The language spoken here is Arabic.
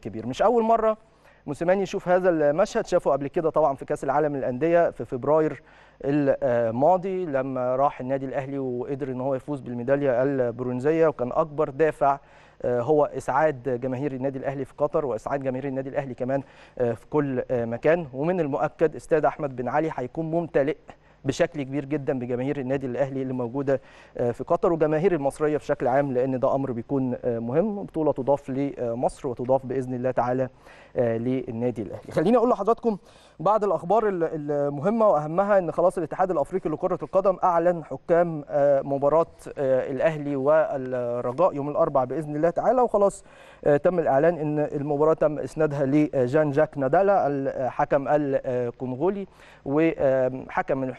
كبير مش اول مره موسيماني يشوف هذا المشهد شافه قبل كده طبعا في كاس العالم للانديه في فبراير الماضي لما راح النادي الاهلي وقدر ان هو يفوز بالميداليه البرونزيه وكان اكبر دافع آه، هو اسعاد جماهير النادي الاهلي في قطر واسعاد جماهير النادي الاهلي كمان آه، في كل مكان ومن المؤكد استاد احمد بن علي هيكون ممتلئ بشكل كبير جدا بجماهير النادي الاهلي اللي موجوده آه، في قطر وجماهير المصريه بشكل عام لان ده امر بيكون آه، مهم بطوله تضاف لمصر وتضاف باذن الله تعالى آه، للنادي الاهلي خليني اقول لحضراتكم بعض الاخبار المهمه واهمها ان خلاص الاتحاد الافريقي لكره القدم اعلن حكام مباراه الاهلي والرجاء يوم الاربعاء باذن الله تعالى وخلاص تم الاعلان ان المباراه تم اسنادها لجان جاك نادالا الحكم الكونغولي وحكم من